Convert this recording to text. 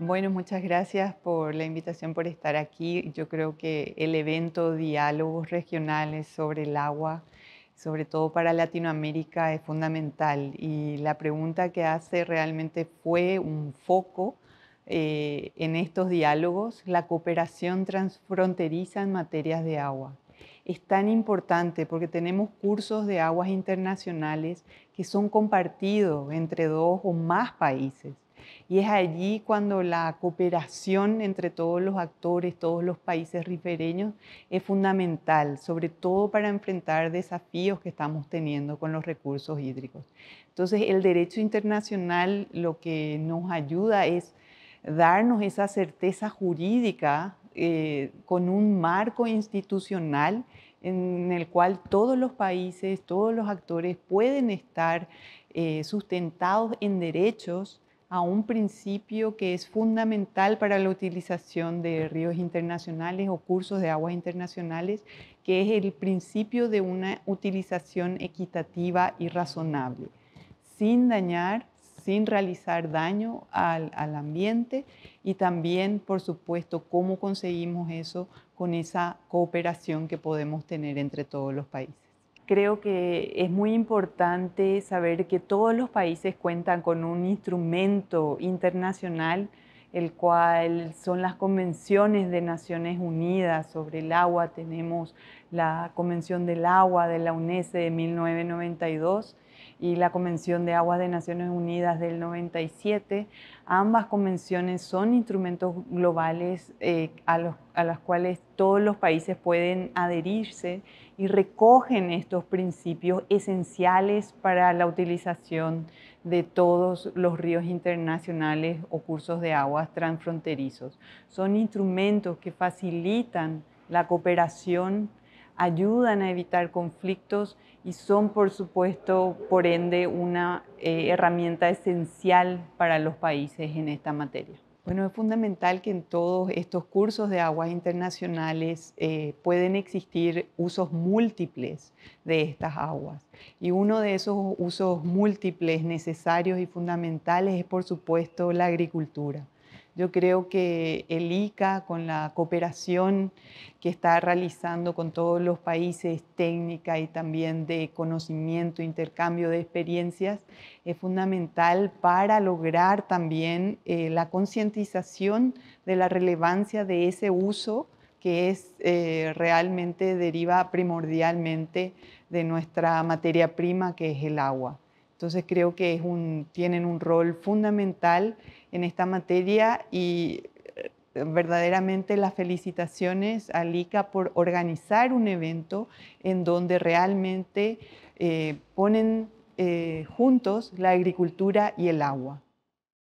Bueno, muchas gracias por la invitación, por estar aquí. Yo creo que el evento Diálogos Regionales sobre el Agua, sobre todo para Latinoamérica, es fundamental. Y la pregunta que hace realmente fue un foco eh, en estos diálogos, la cooperación transfronteriza en materias de agua. Es tan importante porque tenemos cursos de aguas internacionales que son compartidos entre dos o más países y es allí cuando la cooperación entre todos los actores, todos los países ribereños, es fundamental, sobre todo para enfrentar desafíos que estamos teniendo con los recursos hídricos. Entonces, el derecho internacional lo que nos ayuda es darnos esa certeza jurídica eh, con un marco institucional en el cual todos los países, todos los actores pueden estar eh, sustentados en derechos a un principio que es fundamental para la utilización de ríos internacionales o cursos de aguas internacionales, que es el principio de una utilización equitativa y razonable, sin dañar, sin realizar daño al, al ambiente y también, por supuesto, cómo conseguimos eso con esa cooperación que podemos tener entre todos los países. Creo que es muy importante saber que todos los países cuentan con un instrumento internacional, el cual son las convenciones de Naciones Unidas sobre el agua. Tenemos la Convención del Agua de la UNESCO de 1992 y la Convención de Aguas de Naciones Unidas del 97. Ambas convenciones son instrumentos globales eh, a, los, cuales todos los países pueden adherirse y recogen estos principios esenciales para la utilización de todos los ríos internacionales o cursos de aguas transfronterizos. Son instrumentos que facilitan la cooperación ayudan a evitar conflictos y son, por supuesto, por ende, una eh, herramienta esencial para los países en esta materia. Bueno, es fundamental que en todos estos cursos de aguas internacionales eh, pueden existir usos múltiples de estas aguas. Y uno de esos usos múltiples necesarios y fundamentales es, por supuesto, la agricultura. Yo creo que el ICA, con la cooperación que está realizando con todos los países técnica y también de conocimiento, intercambio de experiencias, es fundamental para lograr también eh, la concientización de la relevancia de ese uso que es eh, realmente deriva primordialmente de nuestra materia prima que es el agua. Entonces creo que tienen un rol fundamental en esta materia y eh, verdaderamente las felicitaciones a LICA por organizar un evento en donde realmente eh, ponen eh, juntos la agricultura y el agua.